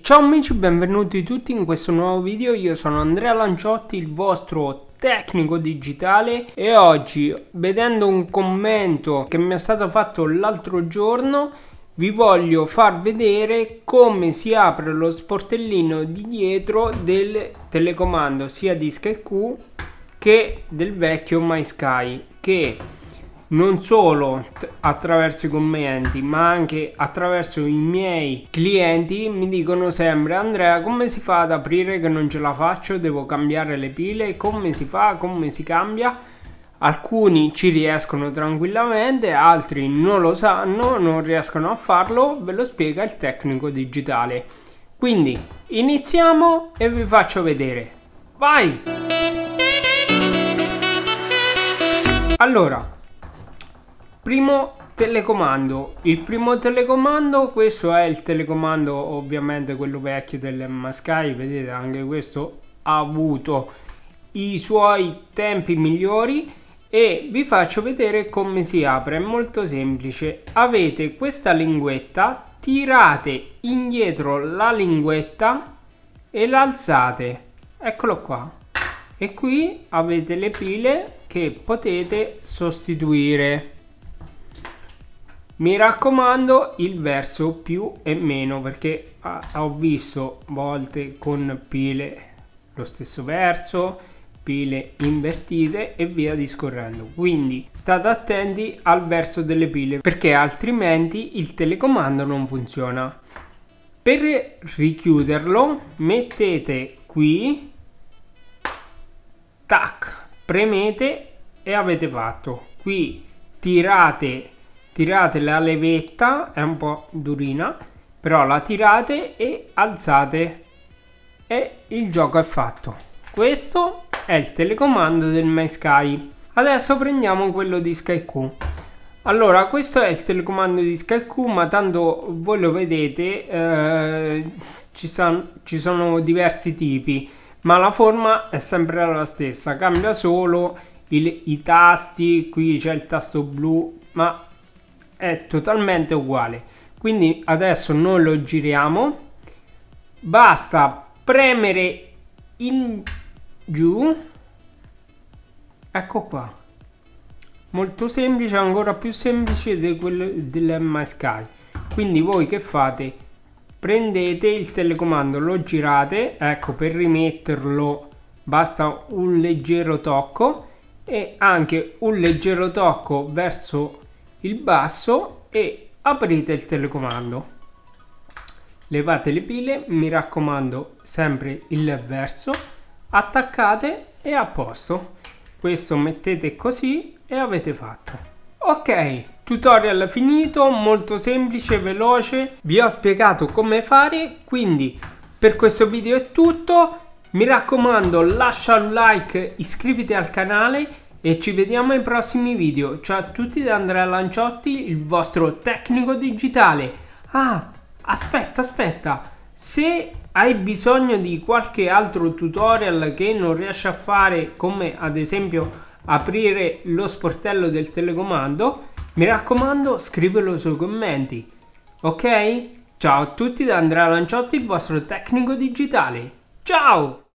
ciao amici, benvenuti tutti in questo nuovo video, io sono Andrea Lanciotti, il vostro tecnico digitale e oggi vedendo un commento che mi è stato fatto l'altro giorno vi voglio far vedere come si apre lo sportellino di dietro del telecomando sia di SkyQ che del vecchio MySky che non solo attraverso i commenti ma anche attraverso i miei clienti mi dicono sempre Andrea come si fa ad aprire che non ce la faccio devo cambiare le pile come si fa come si cambia Alcuni ci riescono tranquillamente, altri non lo sanno, non riescono a farlo, ve lo spiega il tecnico digitale. Quindi iniziamo e vi faccio vedere. Vai! Allora, Primo telecomando. Il primo telecomando, questo è il telecomando ovviamente quello vecchio del Mascai, vedete anche questo ha avuto i suoi tempi migliori e vi faccio vedere come si apre, è molto semplice. Avete questa linguetta, tirate indietro la linguetta e l'alzate Eccolo qua. E qui avete le pile che potete sostituire mi raccomando il verso più e meno perché ah, ho visto volte con pile lo stesso verso pile invertite e via discorrendo quindi state attenti al verso delle pile perché altrimenti il telecomando non funziona per richiuderlo mettete qui tac premete e avete fatto qui tirate tirate la levetta, è un po' durina, però la tirate e alzate e il gioco è fatto. Questo è il telecomando del MySky. Adesso prendiamo quello di SkyQ. Allora, questo è il telecomando di SkyQ, ma tanto voi lo vedete, eh, ci, san, ci sono diversi tipi, ma la forma è sempre la stessa, cambia solo il, i tasti, qui c'è il tasto blu, ma è totalmente uguale quindi adesso non lo giriamo basta premere in giù ecco qua molto semplice ancora più semplice di quello dell'MSky quindi voi che fate prendete il telecomando lo girate ecco per rimetterlo basta un leggero tocco e anche un leggero tocco verso il basso e aprite il telecomando. Levate le pile, mi raccomando sempre il verso, attaccate e a posto. Questo mettete così e avete fatto. Ok, tutorial finito, molto semplice, veloce, vi ho spiegato come fare, quindi per questo video è tutto, mi raccomando lascia un like, iscriviti al canale e ci vediamo ai prossimi video. Ciao a tutti da Andrea Lanciotti, il vostro tecnico digitale. Ah, aspetta, aspetta. Se hai bisogno di qualche altro tutorial che non riesci a fare, come ad esempio aprire lo sportello del telecomando, mi raccomando scrivilo sui commenti. Ok? Ciao a tutti da Andrea Lanciotti, il vostro tecnico digitale. Ciao!